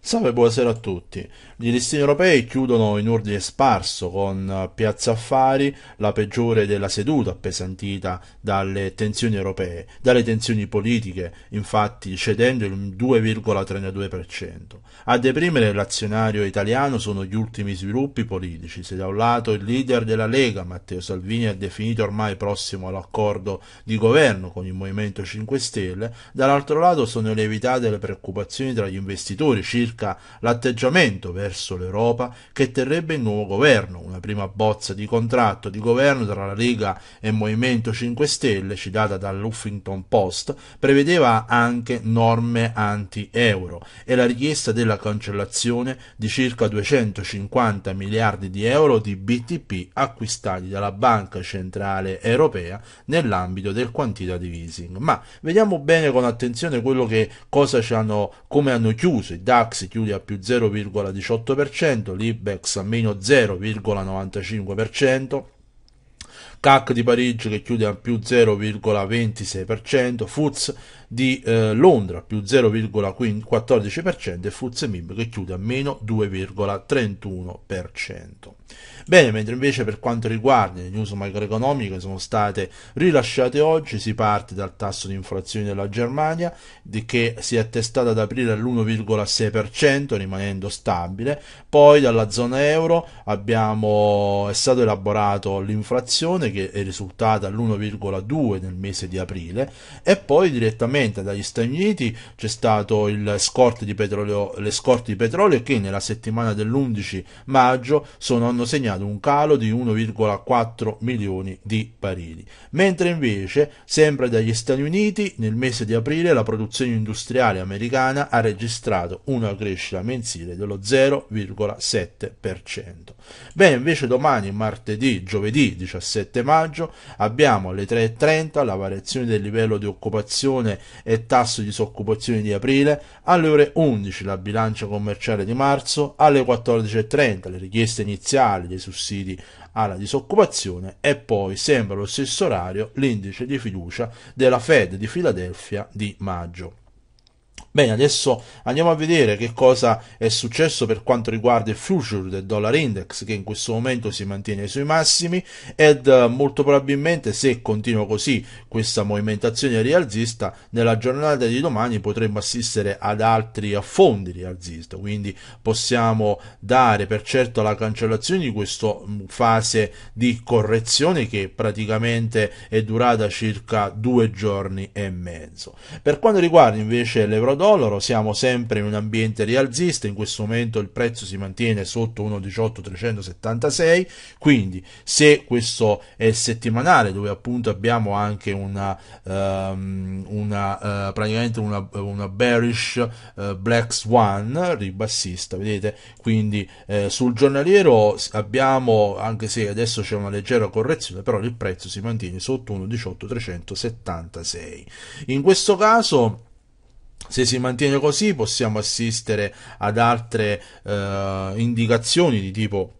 Salve, buonasera a tutti. Gli listini europei chiudono in ordine sparso con eh, Piazza Affari, la peggiore della seduta, appesantita dalle tensioni europee, dalle tensioni politiche, infatti cedendo il 2,32%. A deprimere l'azionario italiano sono gli ultimi sviluppi politici. Se da un lato il leader della Lega, Matteo Salvini, è definito ormai prossimo all'accordo di governo con il Movimento 5 Stelle, dall'altro lato sono levitate le preoccupazioni tra gli investitori circa circa l'atteggiamento verso l'Europa che terrebbe il nuovo governo. Una prima bozza di contratto di governo tra la Lega e il Movimento 5 Stelle, citata dall'Huffington Post, prevedeva anche norme anti-euro e la richiesta della cancellazione di circa 250 miliardi di euro di BTP acquistati dalla Banca Centrale Europea nell'ambito del quantitative easing. Ma vediamo bene con attenzione quello che cosa ci hanno, come hanno chiuso i DAX chiude a più 0,18%, l'Ibex a meno 0,95%. CAC di Parigi che chiude a più 0,26%, FUZ di eh, Londra più 0,14% e FTSE MIB che chiude a meno 2,31%. Bene, mentre invece per quanto riguarda le news macroeconomiche sono state rilasciate oggi, si parte dal tasso di inflazione della Germania che si è attestata ad aprile all'1,6% rimanendo stabile, poi dalla zona euro abbiamo, è stato elaborato l'inflazione che è risultata all'1,2% nel mese di aprile e poi direttamente direttamente dagli Stati Uniti, c'è stato il scorte di petrolio, le scorte di petrolio che nella settimana dell'11 maggio sono, hanno segnato un calo di 1,4 milioni di barili, mentre invece sempre dagli Stati Uniti nel mese di aprile la produzione industriale americana ha registrato una crescita mensile dello 0,7%. Beh, invece domani, martedì, giovedì 17 maggio abbiamo alle 3.30 la variazione del livello di occupazione e tasso di disoccupazione di aprile, alle ore 11 la bilancia commerciale di marzo, alle 14.30 le richieste iniziali dei sussidi alla disoccupazione e poi sempre allo stesso orario l'indice di fiducia della Fed di Filadelfia di maggio. Bene, adesso andiamo a vedere che cosa è successo per quanto riguarda il future del dollar index che in questo momento si mantiene ai suoi massimi ed eh, molto probabilmente se continua così questa movimentazione rialzista nella giornata di domani potremmo assistere ad altri affondi rialzista, quindi possiamo dare per certo la cancellazione di questa mm, fase di correzione che praticamente è durata circa due giorni e mezzo. Per quanto riguarda invece l'euro euro-dollaro, siamo sempre in un ambiente rialzista, in questo momento il prezzo si mantiene sotto 1,18376, quindi se questo è settimanale dove appunto abbiamo anche una, um, una uh, praticamente una, una bearish uh, black swan ribassista, vedete? Quindi eh, sul giornaliero abbiamo, anche se adesso c'è una leggera correzione, però il prezzo si mantiene sotto 1,18376. In questo caso se si mantiene così possiamo assistere ad altre eh, indicazioni di tipo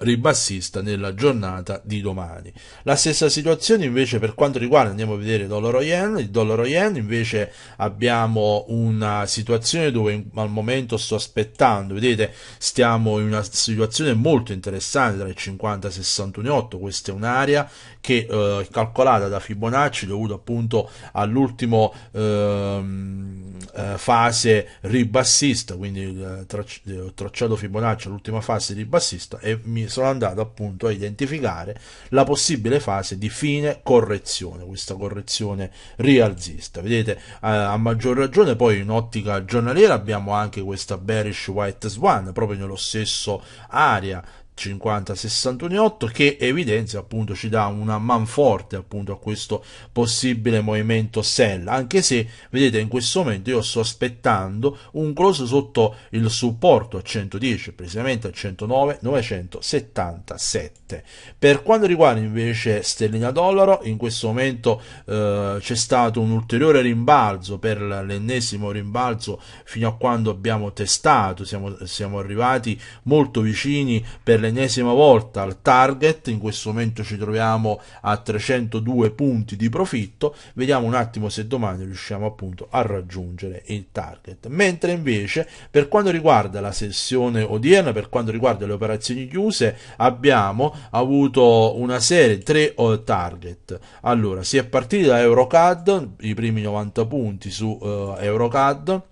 ribassista nella giornata di domani. La stessa situazione invece per quanto riguarda, andiamo a vedere dollaro yen, il dollaro yen invece abbiamo una situazione dove al momento sto aspettando, vedete stiamo in una situazione molto interessante tra il 50 e 61,8, questa è un'area che eh, è calcolata da Fibonacci dovuto appunto all'ultimo ehm, eh, fase ribassista, quindi eh, eh tracciato Fibonacci all'ultima fase ribassista e mi sono andato appunto a identificare la possibile fase di fine correzione, questa correzione rialzista. Vedete, a maggior ragione poi in ottica giornaliera abbiamo anche questa bearish white swan, proprio nello stesso area 50-61-8 che evidenzia appunto ci dà una man forte appunto a questo possibile movimento sell anche se vedete in questo momento io sto aspettando un close sotto il supporto a 110 precisamente a 109 977 per quanto riguarda invece sterlina dollaro in questo momento eh, c'è stato un ulteriore rimbalzo per l'ennesimo rimbalzo fino a quando abbiamo testato siamo, siamo arrivati molto vicini per le l'ennesima volta al target, in questo momento ci troviamo a 302 punti di profitto, vediamo un attimo se domani riusciamo appunto a raggiungere il target. Mentre invece per quanto riguarda la sessione odierna, per quanto riguarda le operazioni chiuse, abbiamo avuto una serie, tre eh, target. Allora, si è partiti da Eurocad, i primi 90 punti su uh, Eurocad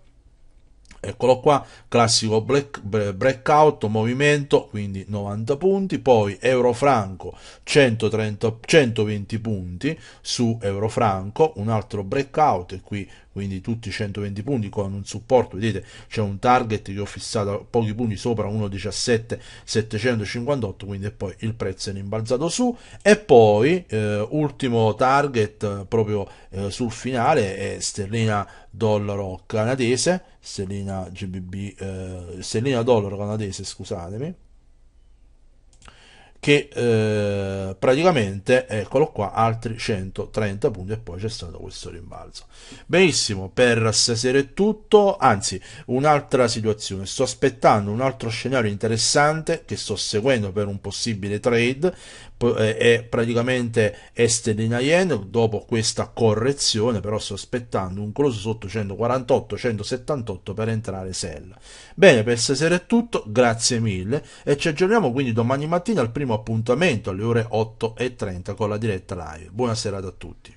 eccolo qua, classico break, breakout, movimento, quindi 90 punti, poi euro franco 120 punti su euro franco, un altro breakout e qui quindi tutti 120 punti con un supporto, vedete c'è un target che ho fissato a pochi punti sopra 1.17758, quindi poi il prezzo è rimbalzato su e poi eh, ultimo target proprio eh, sul finale è sterlina dollaro canadese, sterlina GBB, eh, sterlina dollaro canadese, scusatemi, che eh, praticamente, eccolo qua, altri 130 punti e poi c'è stato questo rimbalzo. Benissimo, per stasera è tutto, anzi un'altra situazione, sto aspettando un altro scenario interessante che sto seguendo per un possibile trade, eh, è praticamente Estelina Yen dopo questa correzione, però sto aspettando un close sotto 148-178 per entrare sell. Bene, per stasera è tutto, grazie mille e ci aggiorniamo quindi domani mattina al primo appuntamento alle ore 8.30 con la diretta live. Buonasera a tutti.